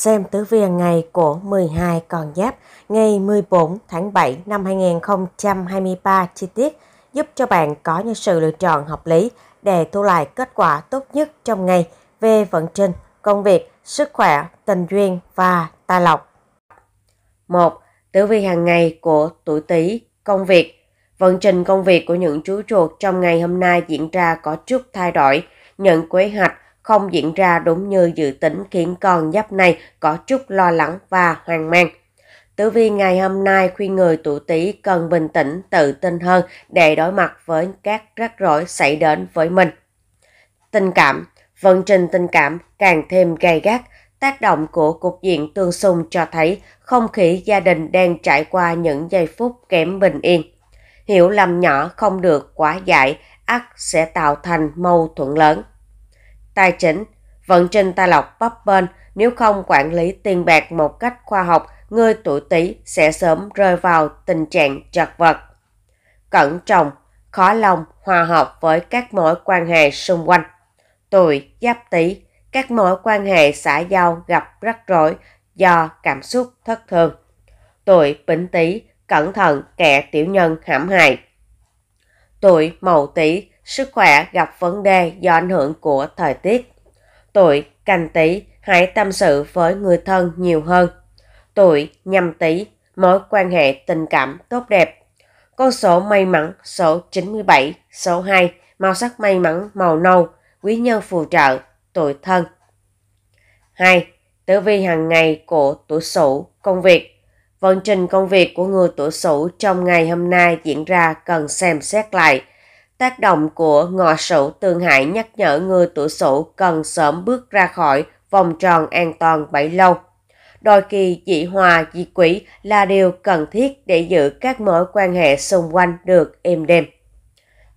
xem tử vi ngày của 12 con giáp ngày 14 tháng 7 năm 2023 chi tiết giúp cho bạn có những sự lựa chọn hợp lý để thu lại kết quả tốt nhất trong ngày về vận trình, công việc, sức khỏe, tình duyên và tài lộc. 1. Tử vi hàng ngày của tuổi Tý, công việc. Vận trình công việc của những chú chuột trong ngày hôm nay diễn ra có chút thay đổi, nhận kế hoạch không diễn ra đúng như dự tính khiến con giáp này có chút lo lắng và hoang mang. Tử vi ngày hôm nay khuyên người tuổi Tý cần bình tĩnh, tự tin hơn để đối mặt với các rắc rối xảy đến với mình. Tình cảm, vận trình tình cảm càng thêm gay gắt, tác động của cục diện tương xung cho thấy không khí gia đình đang trải qua những giây phút kém bình yên. Hiểu lầm nhỏ không được quá dại, ắt sẽ tạo thành mâu thuẫn lớn tài chính, vận trình tài lộc bấp bên nếu không quản lý tiền bạc một cách khoa học, người tuổi Tý sẽ sớm rơi vào tình trạng chật vật. Cẩn trọng, khó lòng hòa hợp với các mối quan hệ xung quanh. Tuổi Giáp Tý, các mối quan hệ xã giao gặp rắc rối do cảm xúc thất thường. Tuổi Bính Tý, cẩn thận kẻ tiểu nhân hãm hại. Tuổi Mậu Tý, sức khỏe gặp vấn đề do ảnh hưởng của thời tiết. Tuổi canh tí hãy tâm sự với người thân nhiều hơn. Tuổi nhâm tí mối quan hệ tình cảm tốt đẹp. Con số may mắn số 97, số 2, màu sắc may mắn màu nâu, quý nhân phù trợ, tuổi thân. 2. Tử vi hàng ngày của tuổi Sửu, công việc. Vận trình công việc của người tuổi Sửu trong ngày hôm nay diễn ra cần xem xét lại Tác động của ngọ sửu tương hại nhắc nhở người tuổi sửu cần sớm bước ra khỏi vòng tròn an toàn bẫy lâu. Đôi khi dị hòa, dị quỷ là điều cần thiết để giữ các mối quan hệ xung quanh được êm đềm.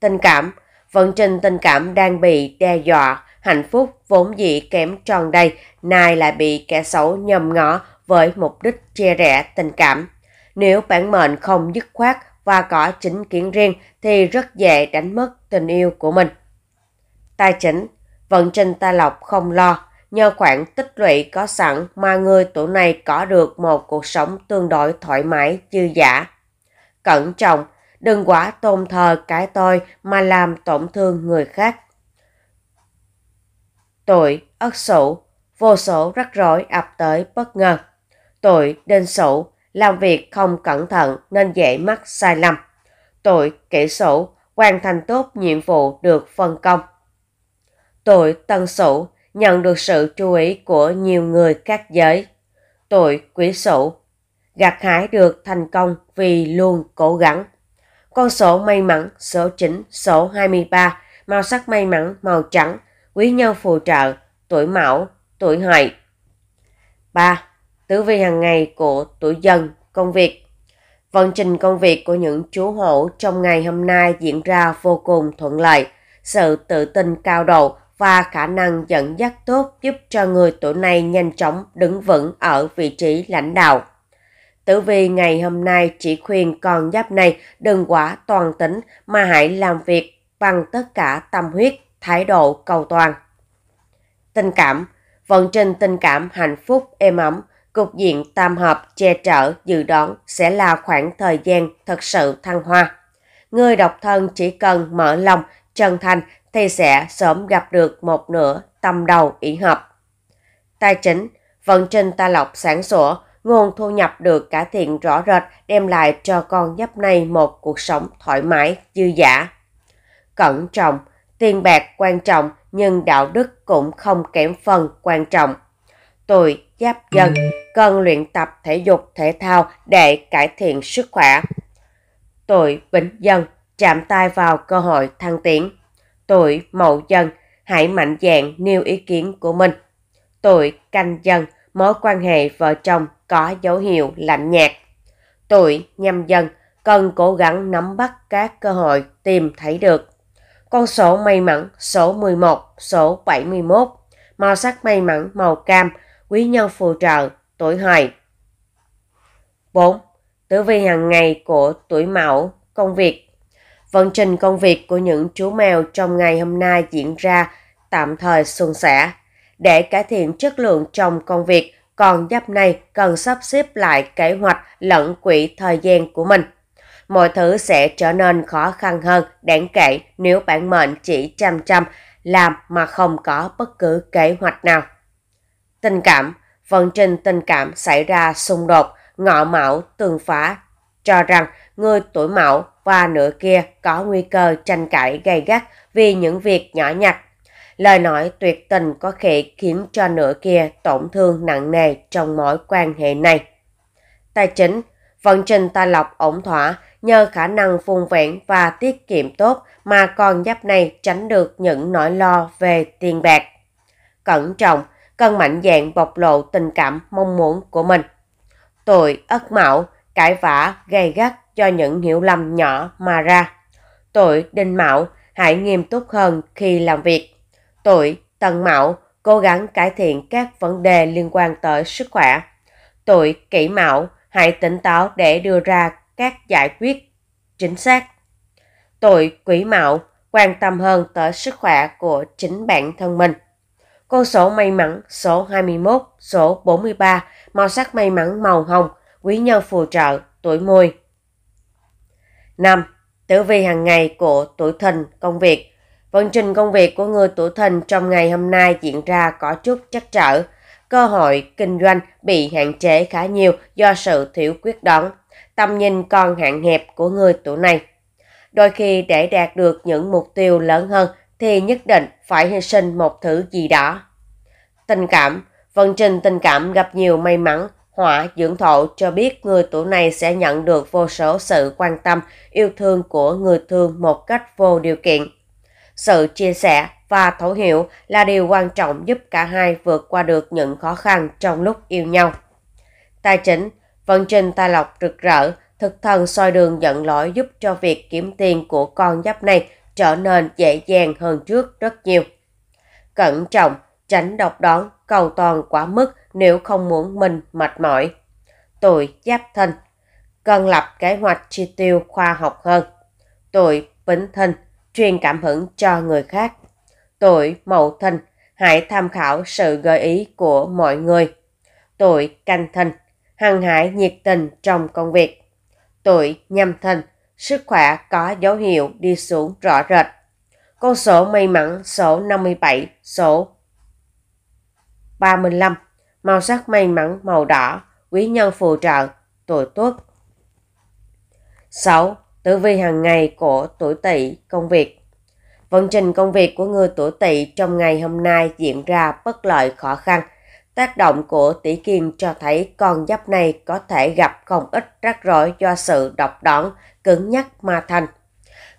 Tình cảm Vận trình tình cảm đang bị đe dọa, hạnh phúc vốn dĩ kém tròn đầy, nay lại bị kẻ xấu nhầm ngó với mục đích che rẽ tình cảm. Nếu bản mệnh không dứt khoát và có chính kiến riêng thì rất dễ đánh mất tình yêu của mình. Tài chính, vận trình tài lộc không lo, nhờ khoản tích lũy có sẵn mà người tuổi này có được một cuộc sống tương đối thoải mái, dư giả. Cẩn trọng, đừng quá tôn thờ cái tôi mà làm tổn thương người khác. Tuổi Ất Sửu, vô số rắc rối ập tới bất ngờ. Tuổi Đinh Sửu, làm việc không cẩn thận nên dễ mắc sai lầm. Tội kỹ sổ hoàn thành tốt nhiệm vụ được phân công. Tội tân sổ nhận được sự chú ý của nhiều người các giới. Tội quý sổ gặt hái được thành công vì luôn cố gắng. Con sổ may mắn số 9, số 23, màu sắc may mắn màu trắng, quý nhân phù trợ, tuổi mão, tuổi hợi. 3 tử vi hàng ngày của tuổi dần, công việc. Vận trình công việc của những chú hổ trong ngày hôm nay diễn ra vô cùng thuận lợi. Sự tự tin cao độ và khả năng dẫn dắt tốt giúp cho người tuổi này nhanh chóng đứng vững ở vị trí lãnh đạo. Tử vi ngày hôm nay chỉ khuyên con giáp này đừng quá toàn tính mà hãy làm việc bằng tất cả tâm huyết, thái độ cầu toàn. Tình cảm Vận trình tình cảm hạnh phúc êm ấm cục diện tam hợp che chở dự đoán sẽ là khoảng thời gian thật sự thăng hoa. Người độc thân chỉ cần mở lòng, chân thành thì sẽ sớm gặp được một nửa tâm đầu ý hợp. Tài chính, vận trình ta lọc sản sủa, nguồn thu nhập được cải thiện rõ rệt đem lại cho con giáp này một cuộc sống thoải mái, dư giả. Cẩn trọng, tiền bạc quan trọng nhưng đạo đức cũng không kém phần quan trọng tuổi giáp dần cần luyện tập thể dục thể thao để cải thiện sức khỏe. Tuổi bính dần chạm tay vào cơ hội thăng tiến. Tuổi mậu dần hãy mạnh dạn nêu ý kiến của mình. Tuổi canh dần mối quan hệ vợ chồng có dấu hiệu lạnh nhạt. Tuổi nhâm dần cần cố gắng nắm bắt các cơ hội tìm thấy được. Con số may mắn số 11, số 71, màu sắc may mắn màu cam – quý nhân phù trợ, tuổi hợi. 4. Tử vi hàng ngày của tuổi mão, công việc. Vận trình công việc của những chú mèo trong ngày hôm nay diễn ra tạm thời suôn sẻ. Để cải thiện chất lượng trong công việc, còn giáp này cần sắp xếp lại kế hoạch lẫn quỹ thời gian của mình. Mọi thứ sẽ trở nên khó khăn hơn đáng kể nếu bản mệnh chỉ chăm chăm làm mà không có bất cứ kế hoạch nào tình cảm, vận trình tình cảm xảy ra xung đột, ngọ mão tương phá, cho rằng người tuổi mão và nửa kia có nguy cơ tranh cãi gay gắt vì những việc nhỏ nhặt. Lời nói tuyệt tình có thể khiến cho nửa kia tổn thương nặng nề trong mối quan hệ này. Tài chính, vận trình tài lộc ổn thỏa nhờ khả năng phung vẹn và tiết kiệm tốt mà con giáp này tránh được những nỗi lo về tiền bạc. Cẩn trọng, cần mạnh dạn bộc lộ tình cảm mong muốn của mình. tội ất mạo, cãi vã, gây gắt cho những hiểu lầm nhỏ mà ra. tội đinh mạo, hãy nghiêm túc hơn khi làm việc. tội tân mạo, cố gắng cải thiện các vấn đề liên quan tới sức khỏe. tội kỷ mạo, hãy tỉnh táo để đưa ra các giải quyết chính xác. tội quỷ mạo, quan tâm hơn tới sức khỏe của chính bản thân mình. Cô sổ may mắn số 21, số 43, màu sắc may mắn màu hồng, quý nhân phù trợ, tuổi mùi. 5. Tử vi hàng ngày của tuổi thìn công việc. Vận trình công việc của người tuổi thìn trong ngày hôm nay diễn ra có chút chắc trở. Cơ hội kinh doanh bị hạn chế khá nhiều do sự thiếu quyết đoán, tầm nhìn còn hạn hẹp của người tuổi này. Đôi khi để đạt được những mục tiêu lớn hơn thì nhất định phải hy sinh một thứ gì đó. Tình cảm Vận trình tình cảm gặp nhiều may mắn, họa dưỡng thọ cho biết người tuổi này sẽ nhận được vô số sự quan tâm, yêu thương của người thương một cách vô điều kiện. Sự chia sẻ và thấu hiểu là điều quan trọng giúp cả hai vượt qua được những khó khăn trong lúc yêu nhau. Tài chính, vận trình tài lộc rực rỡ, thực thần soi đường dẫn lỗi giúp cho việc kiếm tiền của con giáp này trở nên dễ dàng hơn trước rất nhiều. Cẩn trọng, tránh độc đoán, cầu toàn quá mức nếu không muốn mình mệt mỏi. Tuổi Giáp thân, cần lập kế hoạch chi tiêu khoa học hơn. Tuổi Bính thân, truyền cảm hứng cho người khác. Tuổi Mậu thân, hãy tham khảo sự gợi ý của mọi người. Tuổi Canh thân, hăng hải nhiệt tình trong công việc. Tuổi Nhâm thân. Sức khỏe có dấu hiệu đi xuống rõ rệt. Con số may mắn số 57, số 35, màu sắc may mắn màu đỏ, quý nhân phù trợ, tuổi tuất. 6. Tử vi hàng ngày của tuổi tỵ công việc. Vận trình công việc của người tuổi tỵ trong ngày hôm nay diễn ra bất lợi khó khăn. Tác động của tỷ kim cho thấy con giáp này có thể gặp không ít rắc rối do sự độc đoán, cứng nhắc mà thành.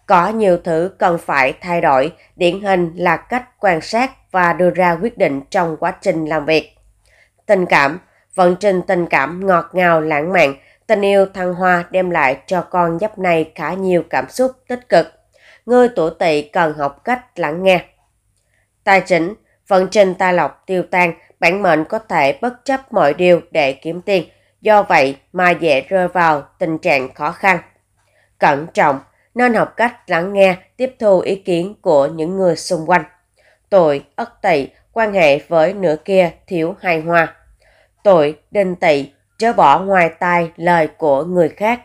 Có nhiều thứ cần phải thay đổi, điển hình là cách quan sát và đưa ra quyết định trong quá trình làm việc. Tình cảm, vận trình tình cảm ngọt ngào lãng mạn, tình yêu thăng hoa đem lại cho con giáp này khá nhiều cảm xúc tích cực. Người tuổi tỵ cần học cách lắng nghe. Tài chính, vận trình tài lộc tiêu tan, bản mệnh có thể bất chấp mọi điều để kiếm tiền, do vậy mà dễ rơi vào tình trạng khó khăn cẩn trọng, nên học cách lắng nghe, tiếp thu ý kiến của những người xung quanh. Tội, ất tỵ, quan hệ với nửa kia thiếu hài hòa. Tội, đinh tỵ, chớ bỏ ngoài tai lời của người khác.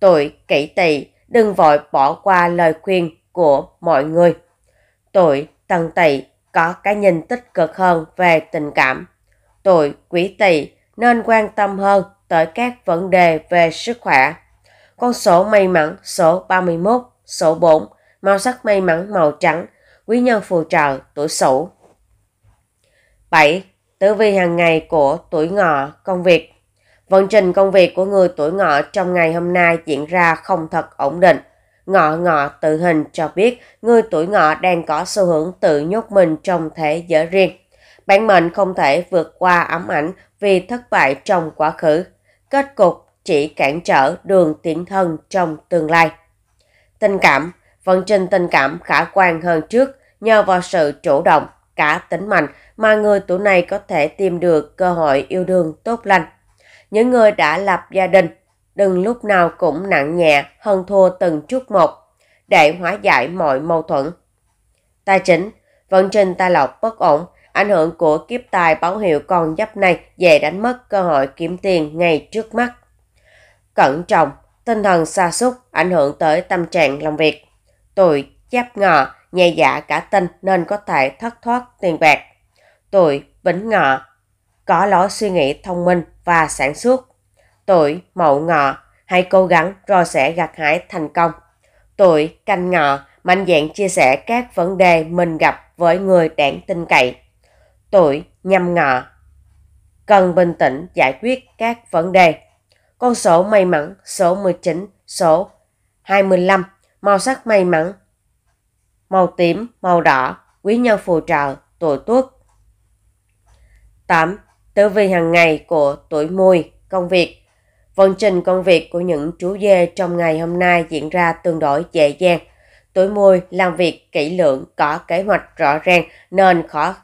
Tội, kỷ tỵ, đừng vội bỏ qua lời khuyên của mọi người. Tội, tân tỵ, có cái nhìn tích cực hơn về tình cảm. Tội, quý tỵ, nên quan tâm hơn tới các vấn đề về sức khỏe con số may mắn số 31, số 4, màu sắc may mắn màu trắng, quý nhân phù trợ tuổi Sửu. 7. Tử vi hàng ngày của tuổi ngọ, công việc. Vận trình công việc của người tuổi ngọ trong ngày hôm nay diễn ra không thật ổn định. Ngọ ngọ tự hình cho biết người tuổi ngọ đang có xu hướng tự nhốt mình trong thế giới riêng. Bản mệnh không thể vượt qua ám ảnh vì thất bại trong quá khứ. Kết cục chỉ cản trở đường tiến thân trong tương lai. Tình cảm, vận trình tình cảm khả quan hơn trước nhờ vào sự chủ động, cả tính mạnh mà người tuổi này có thể tìm được cơ hội yêu đương tốt lành. Những người đã lập gia đình, đừng lúc nào cũng nặng nhẹ hơn thua từng chút một để hóa giải mọi mâu thuẫn. Tài chính, vận trình tài lộc bất ổn, ảnh hưởng của kiếp tài báo hiệu con giáp này dễ đánh mất cơ hội kiếm tiền ngay trước mắt cẩn trọng, tinh thần xa xúc ảnh hưởng tới tâm trạng làm việc. Tôi chép ngọ, nhẹ dạ cả tin nên có thể thất thoát tiền bạc. Tuổi bính ngọ, có lối suy nghĩ thông minh và sản xuất. Tuổi mậu ngọ, hãy cố gắng rồi sẽ gặt hái thành công. Tuổi canh ngọ, mạnh dạn chia sẻ các vấn đề mình gặp với người đáng tin cậy. Tuổi nhâm ngọ, cần bình tĩnh giải quyết các vấn đề con số may mắn, số 19, số 25, màu sắc may mắn, màu tím, màu đỏ, quý nhân phù trợ, tuổi tuất. 8. Tử vi hàng ngày của tuổi mùi, công việc. Vận trình công việc của những chú dê trong ngày hôm nay diễn ra tương đối dễ dàng. Tuổi mùi làm việc kỹ lưỡng, có kế hoạch rõ ràng nên khó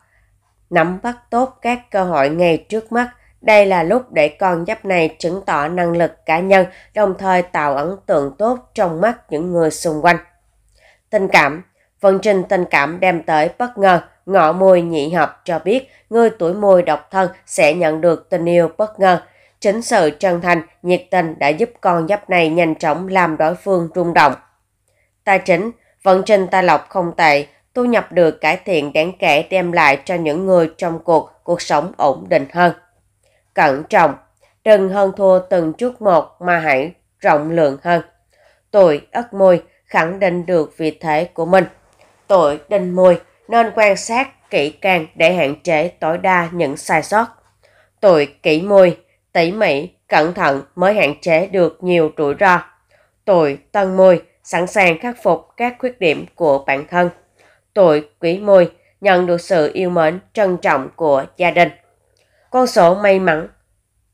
nắm bắt tốt các cơ hội ngay trước mắt. Đây là lúc để con giáp này chứng tỏ năng lực cá nhân, đồng thời tạo ấn tượng tốt trong mắt những người xung quanh. Tình cảm Vận trình tình cảm đem tới bất ngờ, ngọ mùi nhị hợp cho biết người tuổi mùi độc thân sẽ nhận được tình yêu bất ngờ. Chính sự chân thành, nhiệt tình đã giúp con giáp này nhanh chóng làm đối phương rung động. Tài chính, vận trình tài lộc không tệ, thu nhập được cải thiện đáng kể đem lại cho những người trong cuộc cuộc sống ổn định hơn cẩn trọng, đừng hơn thua từng chút một mà hãy rộng lượng hơn. Tội Ất môi khẳng định được vị thế của mình. Tội Đinh môi nên quan sát kỹ càng để hạn chế tối đa những sai sót. Tội kỹ môi tỉ mỉ, cẩn thận mới hạn chế được nhiều rủi ro. Tội Tân môi sẵn sàng khắc phục các khuyết điểm của bản thân. Tội Quý môi nhận được sự yêu mến trân trọng của gia đình con số may mắn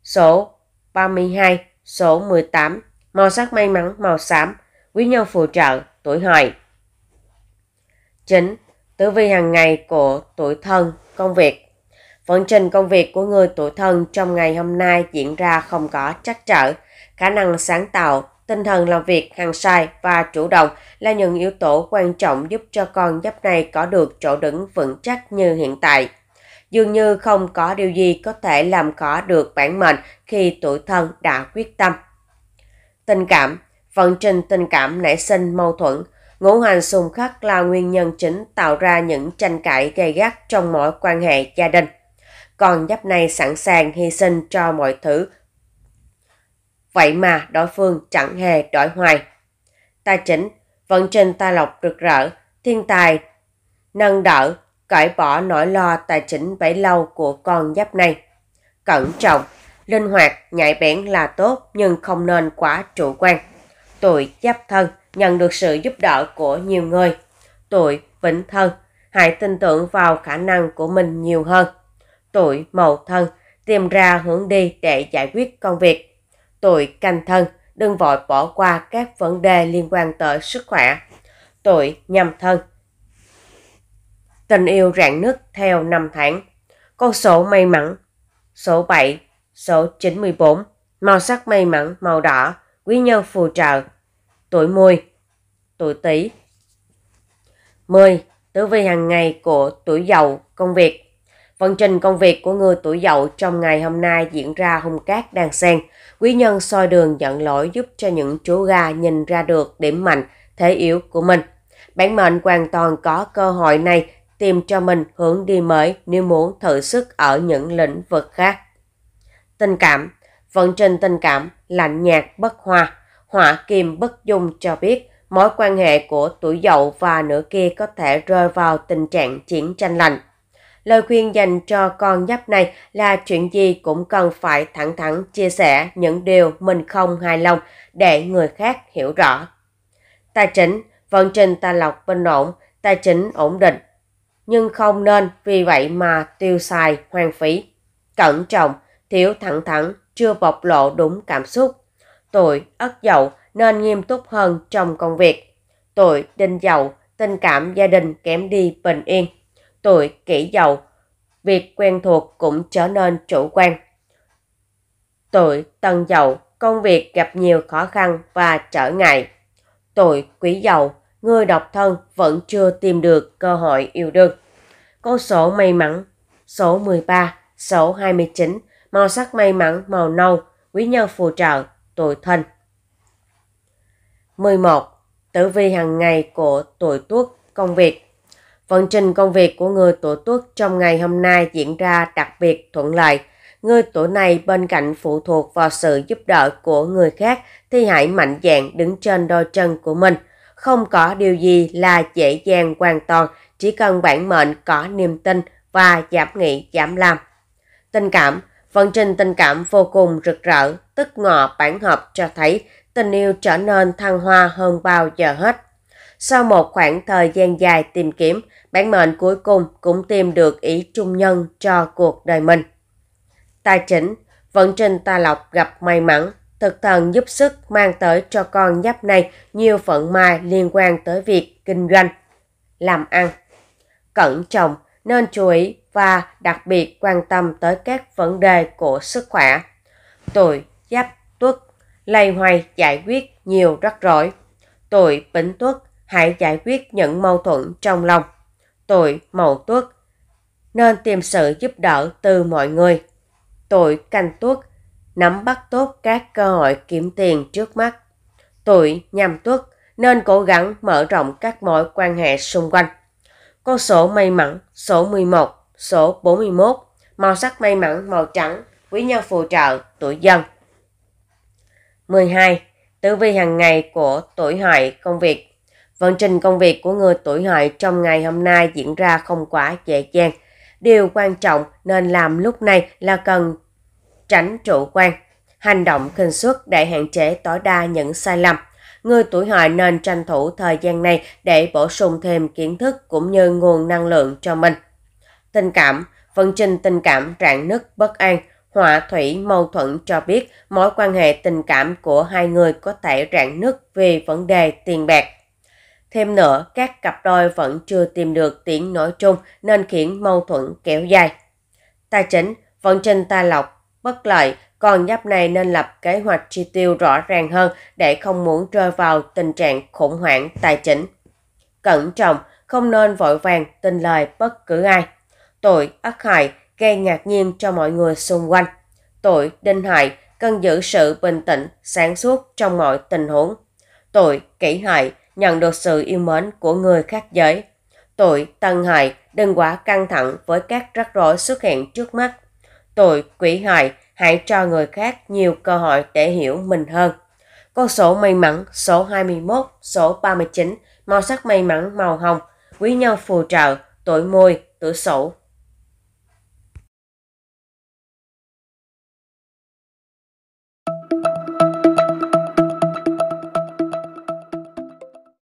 số 32, số 18, màu sắc may mắn màu xám, quý nhân phù trợ, tuổi hợi. 9. Tử vi hàng ngày của tuổi thân, công việc. Vận trình công việc của người tuổi thân trong ngày hôm nay diễn ra không có trắc trở. Khả năng sáng tạo, tinh thần làm việc hăng sai và chủ động là những yếu tố quan trọng giúp cho con giáp này có được chỗ đứng vững chắc như hiện tại dường như không có điều gì có thể làm khó được bản mệnh khi tuổi thân đã quyết tâm. Tình cảm Vận trình tình cảm nảy sinh mâu thuẫn, ngũ hành xung khắc là nguyên nhân chính tạo ra những tranh cãi gay gắt trong mọi quan hệ gia đình. Còn giáp này sẵn sàng hy sinh cho mọi thứ. Vậy mà đối phương chẳng hề đổi hoài. Tài chính, vận trình tài lộc rực rỡ, thiên tài, nâng đỡ, cởi bỏ nỗi lo tài chính bấy lâu của con giáp này. Cẩn trọng, linh hoạt, nhạy bén là tốt nhưng không nên quá chủ quan. Tuổi giáp thân nhận được sự giúp đỡ của nhiều người. Tuổi vĩnh thân, hãy tin tưởng vào khả năng của mình nhiều hơn. Tuổi mậu thân, tìm ra hướng đi để giải quyết công việc. Tuổi canh thân, đừng vội bỏ qua các vấn đề liên quan tới sức khỏe. Tuổi nhâm thân, tình yêu rạn nứt theo năm tháng. Con số may mắn, số 7, số 94, màu sắc may mắn màu đỏ, quý nhân phù trợ, tuổi mùi, tuổi tý. 10. Tử vi hàng ngày của tuổi dậu công việc Vận trình công việc của người tuổi dậu trong ngày hôm nay diễn ra hung cát đan xen. Quý nhân soi đường dẫn lỗi giúp cho những chú gà nhìn ra được điểm mạnh, thế yếu của mình. Bản mệnh hoàn toàn có cơ hội này tìm cho mình hướng đi mới nếu muốn thử sức ở những lĩnh vực khác. Tình cảm Vận trình tình cảm lạnh nhạt bất hòa, hỏa kim bất dung cho biết mối quan hệ của tuổi dậu và nửa kia có thể rơi vào tình trạng chiến tranh lạnh. Lời khuyên dành cho con giáp này là chuyện gì cũng cần phải thẳng thắn chia sẻ những điều mình không hài lòng để người khác hiểu rõ. Tài chính, vận trình tài lộc bình ổn, tài chính ổn định, nhưng không nên vì vậy mà tiêu xài hoang phí. Cẩn trọng, thiếu thẳng thắn chưa bộc lộ đúng cảm xúc. Tuổi ất dậu nên nghiêm túc hơn trong công việc. Tuổi đinh dậu, tình cảm gia đình kém đi bình yên. Tuổi kỷ dậu, việc quen thuộc cũng trở nên chủ quan. Tuổi tân dậu, công việc gặp nhiều khó khăn và trở ngại. Tuổi quý dậu, người độc thân vẫn chưa tìm được cơ hội yêu đương. con số may mắn số 13, số 29, màu sắc may mắn màu nâu, quý nhân phù trợ, tuổi thân. 11. Tử vi hàng ngày của tuổi tuất công việc Vận trình công việc của người tuổi tuất trong ngày hôm nay diễn ra đặc biệt thuận lợi. Người tuổi này bên cạnh phụ thuộc vào sự giúp đỡ của người khác thì hãy mạnh dạn đứng trên đôi chân của mình không có điều gì là dễ dàng hoàn toàn, chỉ cần bản mệnh có niềm tin và giảm nghĩ giảm làm. Tình cảm Vận trình tình cảm vô cùng rực rỡ, tức ngọ bản hợp cho thấy tình yêu trở nên thăng hoa hơn bao giờ hết. Sau một khoảng thời gian dài tìm kiếm, bản mệnh cuối cùng cũng tìm được ý trung nhân cho cuộc đời mình. Tài chính, vận trình tài lộc gặp may mắn, Thực thần giúp sức mang tới cho con giáp này nhiều phận mai liên quan tới việc kinh doanh, làm ăn. Cẩn trọng nên chú ý và đặc biệt quan tâm tới các vấn đề của sức khỏe. Tuổi giáp tuất lây hoài giải quyết nhiều rắc rối. Tuổi bính tuất hãy giải quyết những mâu thuẫn trong lòng. Tuổi mậu tuất nên tìm sự giúp đỡ từ mọi người. Tuổi canh tuất nắm bắt tốt các cơ hội kiếm tiền trước mắt. Tuổi nhằm tuất nên cố gắng mở rộng các mối quan hệ xung quanh. Con số may mắn số 11, số 41, màu sắc may mắn màu trắng, quý nhân phù trợ tuổi dân. 12. Tử vi hàng ngày của tuổi hợi công việc. Vận trình công việc của người tuổi hợi trong ngày hôm nay diễn ra không quá dễ dàng. Điều quan trọng nên làm lúc này là cần tránh chủ quan. Hành động khinh suất để hạn chế tối đa những sai lầm. Người tuổi hợi nên tranh thủ thời gian này để bổ sung thêm kiến thức cũng như nguồn năng lượng cho mình. Tình cảm, vận trình tình cảm rạn nứt bất an, hỏa thủy mâu thuẫn cho biết mối quan hệ tình cảm của hai người có thể rạn nứt vì vấn đề tiền bạc. Thêm nữa, các cặp đôi vẫn chưa tìm được tiếng nói chung nên khiến mâu thuẫn kéo dài. Tài chính, vận trình tài lộc bất lợi, còn giáp này nên lập kế hoạch chi tiêu rõ ràng hơn để không muốn rơi vào tình trạng khủng hoảng tài chính. Cẩn trọng, không nên vội vàng tin lời bất cứ ai. Tội ất hại gây ngạc nhiên cho mọi người xung quanh. Tội đinh hại cần giữ sự bình tĩnh, sáng suốt trong mọi tình huống. Tội kỷ hại nhận được sự yêu mến của người khác giới. Tội tân hại đừng quá căng thẳng với các rắc rối xuất hiện trước mắt tội quỷ hại hãy cho người khác nhiều cơ hội để hiểu mình hơn. Con số may mắn số 21, số 39, màu sắc may mắn màu hồng, quý nhân phù trợ, tuổi mùi, tuổi sửu